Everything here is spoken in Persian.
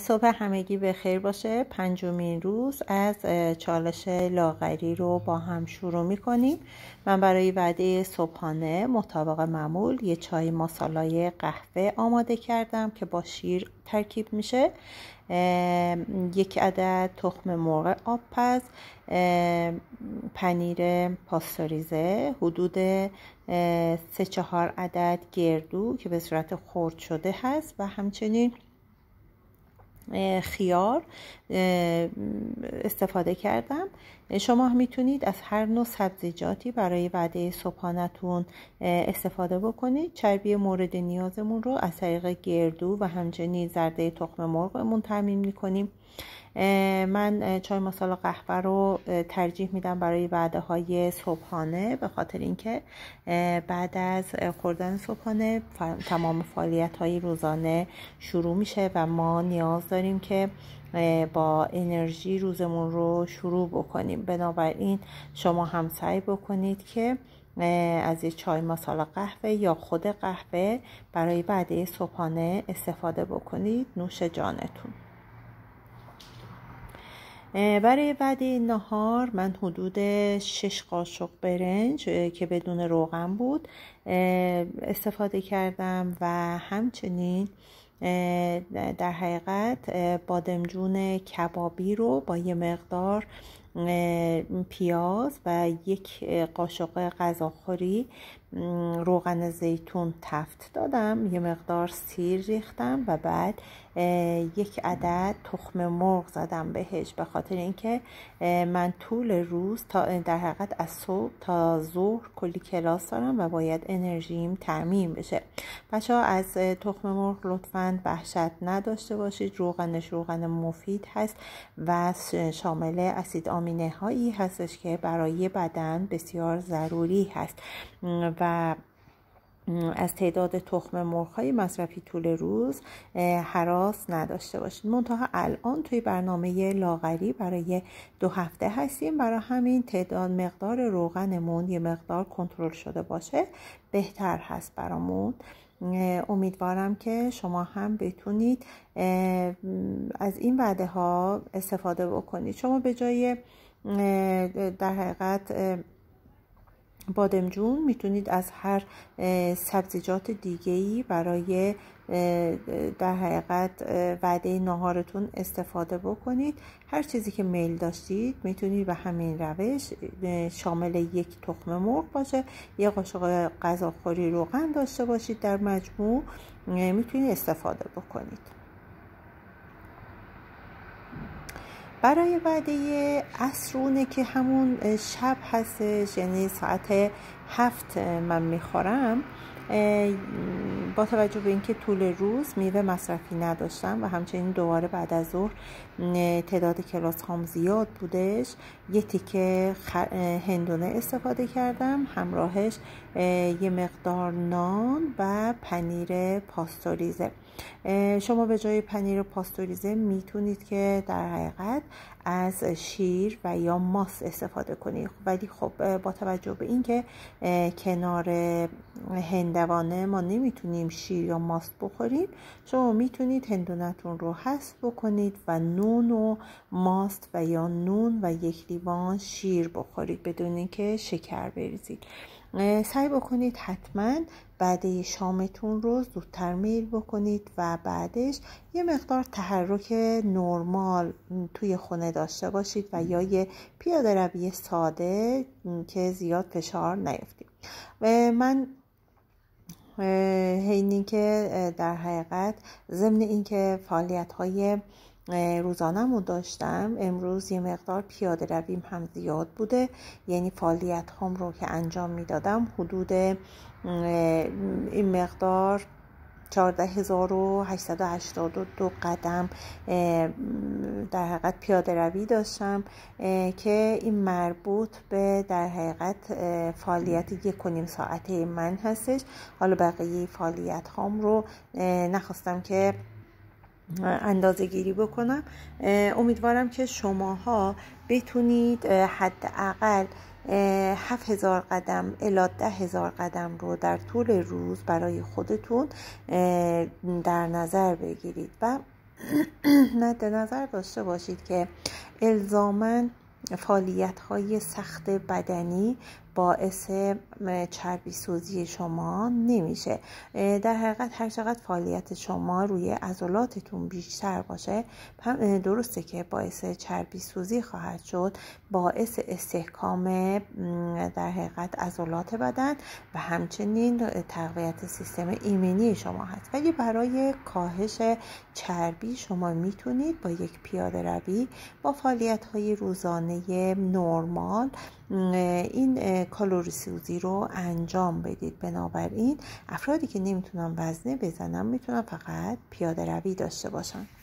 صبح همگی به خیر باشه پنجمین روز از چالش لاغری رو با هم شروع می کنیم من برای وعده صبحانه مطابق معمول یه چای ماسالای قهوه آماده کردم که با شیر ترکیب میشه یک عدد تخم مرغ پز پنیر پاستوریزه حدود سه چهار عدد گردو که به صورت خرد شده هست و همچنین خیار استفاده کردم شما میتونید از هر نوع سبزیجاتی برای وعده صبحانتون استفاده بکنید چربی مورد نیازمون رو از طریق گردو و همچنین زرده تخم مرغمون تعمین میکنیم من چای مسالا قهوه رو ترجیح میدم برای وعده های صبحانه به خاطر اینکه بعد از خوردن صبحانه تمام فعالیت های روزانه شروع میشه و ما نیاز داریم که با انرژی روزمون رو شروع بکنیم بنابراین شما هم سعی بکنید که از یه چای مسالا قهوه یا خود قهوه برای بعده صبحانه استفاده بکنید نوش جانتون برای بعد نهار من حدود 6 قاشق برنج که بدون روغن بود استفاده کردم و همچنین در حقیقت بادمجون کبابی رو با یه مقدار پیاز و یک قاشق غذاخوری روغن زیتون تفت دادم یه مقدار سیر ریختم و بعد یک عدد تخم مرغ زدم بهش به خاطر اینکه من طول روز تا در حقیقت از صبح تا ظهر کلی کلاس دارم و باید انرژیم تعمین بشه بچه ها از تخم مرغ لطفا وحشت نداشته باشید روغنش روغن مفید هست و شامل اسید آمینه هایی هستش که برای بدن بسیار ضروری هست و از تعداد تخم های مصرفی طول روز حراس نداشته باشید منتها الان توی برنامه لاغری برای دو هفته هستیم برای همین تعداد مقدار روغنمون یه مقدار کنترل شده باشه بهتر هست برامون امیدوارم که شما هم بتونید از این وعده ها استفاده بکنید شما به جای در حقیقت بادمجون میتونید از هر سبزیجات ای برای در حقیقت وعده ناهارتون استفاده بکنید هر چیزی که میل داشتید میتونید به همین روش شامل یک تخم مرغ باشه یک قاشق غذاخوری روغن داشته باشید در مجموع میتونید استفاده بکنید برای وعده اصرونه که همون شب هستش یعنی ساعت هفت من میخورم با توجه به اینکه طول روز میوه مصرفی نداشتم و همچنین دوباره بعد از ظهر تعداد کلاس هم زیاد بودش یه تیکه هندونه استفاده کردم همراهش یه مقدار نان و پنیر پاستوریزه شما به جای پنیر پاستوریزه میتونید که در حقیقت از شیر و یا ماست استفاده کنید ولی خب با توجه به اینکه کنار هند هندوانه ما نمیتونیم شیر یا ماست بخوریم شما میتونید هندونتون رو حذف بکنید و نون و ماست و یا نون و یک لیوان شیر بخورید بدون اینکه شکر بریزید سعی بکنید حتما بعد شامتون رو زودتر میل بکنید و بعدش یه مقدار تحرک نرمال توی خونه داشته باشید و یا یه پیاده روی ساده که زیاد فشار نیفتید و من هینی که در حقیقت ضمن اینکه فعالیت های روزانم داشتم امروز یه مقدار پیاده رویم هم زیاد بوده یعنی فعالیت هم رو که انجام میدادم حدود این مقدار 14882 قدم در حقیقت پیاده روی داشتم که این مربوط به در حقیقت فعالیت یک و نیم ساعته من هستش حالا بقیه فعالیت هام رو نخواستم که اندازه گیری بکنم امیدوارم که شماها بتونید حداقل هفت هزار قدم الا ده هزار قدم رو در طول روز برای خودتون در نظر بگیرید و مد نظر داشته باشید که الزامن فعالیت های سخت بدنی باعث چربی سوزی شما نمیشه در حقیقت هر چقدر فعالیت شما روی عضلاتتون بیشتر باشه درسته که باعث چربی سوزی خواهد شد باعث استحکام در حقیقت عضلات بدن و همچنین تقویت سیستم ایمنی شما هست ولی برای کاهش چربی شما میتونید با یک پیاده روی با فعالیت های روزانه نرمال این کالوری سوزی رو انجام بدید بنابراین افرادی که نمیتونن وزنه بزنن میتونن فقط پیاده روی داشته باشن